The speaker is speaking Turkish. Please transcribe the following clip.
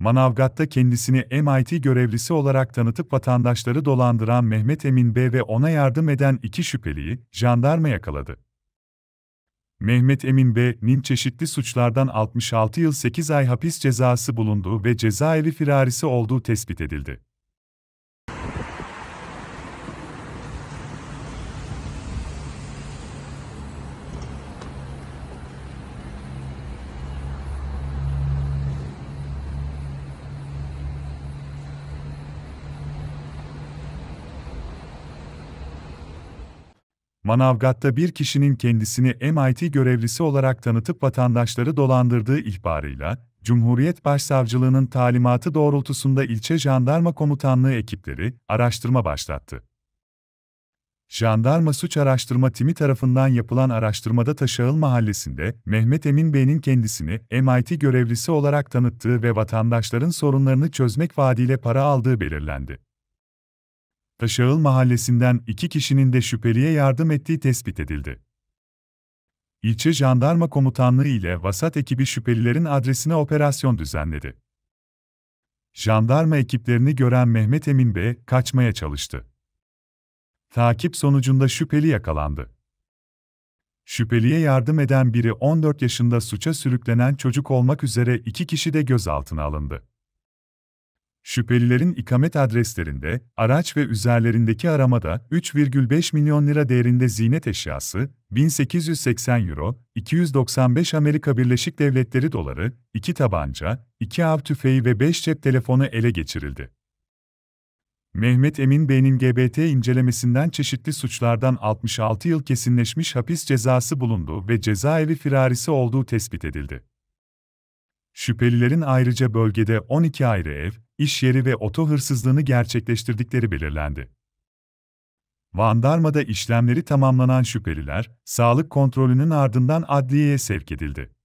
Manavgat'ta kendisini MIT görevlisi olarak tanıtıp vatandaşları dolandıran Mehmet Emin B ve ona yardım eden iki şüpheliyi jandarma yakaladı. Mehmet Emin B'nin çeşitli suçlardan 66 yıl 8 ay hapis cezası bulunduğu ve cezaevi firarisi olduğu tespit edildi. Manavgat'ta bir kişinin kendisini MIT görevlisi olarak tanıtıp vatandaşları dolandırdığı ihbarıyla, Cumhuriyet Başsavcılığının talimatı doğrultusunda ilçe jandarma komutanlığı ekipleri araştırma başlattı. Jandarma Suç Araştırma Timi tarafından yapılan araştırmada Taşağıl Mahallesi'nde Mehmet Emin Bey'in kendisini MIT görevlisi olarak tanıttığı ve vatandaşların sorunlarını çözmek vaadiyle para aldığı belirlendi. Taşağıl mahallesinden iki kişinin de şüpheliye yardım ettiği tespit edildi. İlçe jandarma komutanlığı ile vasat ekibi şüphelilerin adresine operasyon düzenledi. Jandarma ekiplerini gören Mehmet Emin Bey kaçmaya çalıştı. Takip sonucunda şüpheli yakalandı. Şüpheliye yardım eden biri 14 yaşında suça sürüklenen çocuk olmak üzere iki kişi de gözaltına alındı. Şüphelilerin ikamet adreslerinde, araç ve üzerlerindeki aramada 3,5 milyon lira değerinde ziynet eşyası, 1880 euro, 295 Amerika Birleşik Devletleri doları, 2 tabanca, 2 av tüfeği ve 5 cep telefonu ele geçirildi. Mehmet Emin Bey'in GBT incelemesinden çeşitli suçlardan 66 yıl kesinleşmiş hapis cezası bulundu ve cezaevi firarisi olduğu tespit edildi. Şüphelilerin ayrıca bölgede 12 ayrı ev, iş yeri ve oto hırsızlığını gerçekleştirdikleri belirlendi. Vandarma'da işlemleri tamamlanan şüpheliler, sağlık kontrolünün ardından adliyeye sevk edildi.